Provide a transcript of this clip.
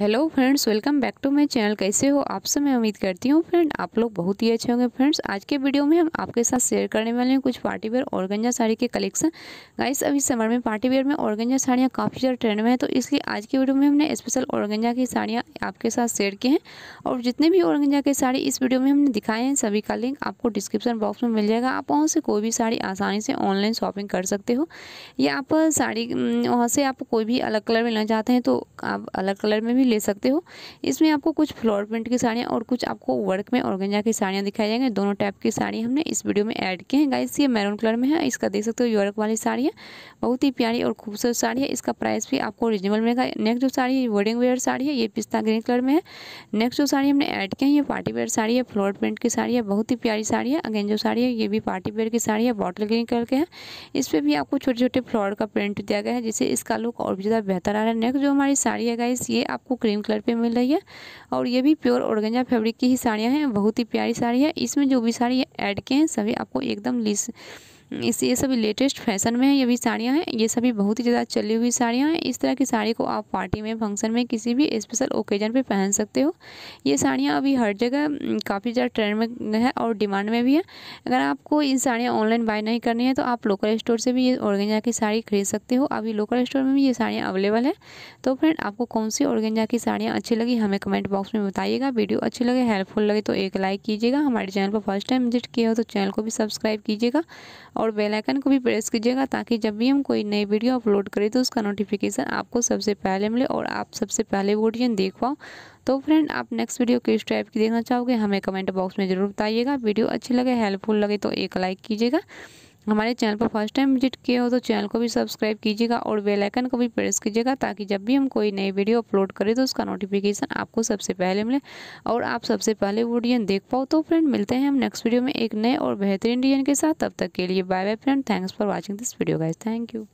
hello friends welcome back to my channel कैसे हो आपसे मैं उम्मीद करती हूँ फ्रेंड आप लोग बहुत ही अच्छे होंगे फ्रेंड्स आज के वीडियो में हम आपके साथ शेयर करने वाले हैं कुछ पार्टी वेयर साड़ी के कलेक्शन गाइस अभी समर में पार्टी वेयर में औरगंजा साड़ियाँ काफ़ी ज़्यादा ट्रेंड में है तो इसलिए आज की वीडियो में हमने स्पेशल औरगंजा की साड़ियाँ आपके साथ शेयर की हैं और जितने भी औरगंजा की साड़ी इस वीडियो में हमने दिखाए हैं सभी का लिंक आपको डिस्क्रिप्शन बॉक्स में मिल जाएगा आप वहाँ से कोई भी साड़ी आसानी से ऑनलाइन शॉपिंग कर सकते हो या आप साड़ी वहाँ से आप कोई भी अलग कलर में लेना चाहते हैं तो आप अलग कलर में भी ले सकते हो इसमें आपको कुछ फ्लोर प्रिंट की साड़ियाँ और कुछ आपको वर्क में ऑर्गेंजा की साड़ियाँ दिखाई जाएंगे दोनों टाइप की साड़ी हमने इस वीडियो में ऐड की है गाइस ये मैरून कलर में है इसका देख सकते हो यूरक वाली साड़ी है बहुत ही प्यारी और खूबसूरत साड़ी है इसका प्राइस भी आपको रिजनेबल मिलेगा नेक्स्ट जो साड़ी है वेडिंग वेयर साड़ी है ये पिस्ता ग्रीन कलर में है नेक्स्ट जो साड़ी हमने ऐड की है ये पार्टी वेयर साड़ी है फ्लोर प्रिंट की साड़ी है बहुत ही प्यारी साड़ी है अगेन जो साड़ी है ये भी पार्टी वेयर की साड़ी है बॉटल ग्रीन कलर के है इस पर भी आपको छोटे छोटे फ्लोर का प्रिंट दिया गया है जिससे इसका लुक और भी ज़्यादा बेहतर आ रहा है नेक्स्ट जो हमारी साड़ी है गाइस ये आपको क्रीम कलर पे मिल रही है और ये भी प्योर ऑर्गेंजा फैब्रिक की ही साड़ियाँ हैं बहुत ही प्यारी साड़ी है इसमें जो भी साड़ी ऐड किए हैं सभी आपको एकदम लिस्ट हम्म, इस ये सभी लेटेस्ट फैशन में है ये भी साड़ियाँ हैं ये सभी बहुत ही ज़्यादा चली हुई साड़ियाँ हैं इस तरह की साड़ी को आप पार्टी में फंक्शन में किसी भी स्पेशल ओकेजन पर पहन सकते हो ये साड़ियाँ अभी हर जगह हम्म, काफ़ी ज़्यादा ट्रेंड में है और डिमांड में भी है अगर आपको इन साड़ियाँ ऑनलाइन बाय नहीं करनी है तो आप लोकल स्टोर से भी ये ऑर्गेंजा की साड़ी खरीद सकते हो अभी लोकल स्टोर में भी ये साड़ियाँ अवेलेबल है तो फ्रेंड आपको कौन सी ऑर्गेंजा की साड़ियाँ अच्छी लगी हमें कमेंट बॉक्स में बताइएगा वीडियो अच्छी लगे हेल्पफुल लगे तो एक लाइक कीजिएगा हमारे चैनल पर फर्स्ट टाइम विजिट किया हो तो चैनल को भी सब्सक्राइब कीजिएगा और बेल आइकन को भी प्रेस कीजिएगा ताकि जब भी हम कोई नई वीडियो अपलोड करें तो उसका नोटिफिकेशन आपको सबसे पहले मिले और आप सबसे पहले वीडियो देख पाओ तो फ्रेंड आप नेक्स्ट वीडियो किस टाइप की देखना चाहोगे हमें कमेंट बॉक्स में ज़रूर बताइएगा वीडियो अच्छी लगे हेल्पफुल लगे तो एक लाइक कीजिएगा हमारे चैनल पर फर्स्ट टाइम विजिट किए हो तो चैनल को भी सब्सक्राइब कीजिएगा और बेल आइकन को भी प्रेस कीजिएगा ताकि जब भी हम कोई नई वीडियो अपलोड करें तो उसका नोटिफिकेशन आपको सबसे पहले मिले और आप सबसे पहले वो डिजाइन देख पाओ तो फ्रेंड मिलते हैं हम नेक्स्ट वीडियो में एक नए और बेहतरीन डिजाइन के साथ तब तक के लिए bye bye friend thanks for watching this video guys thank you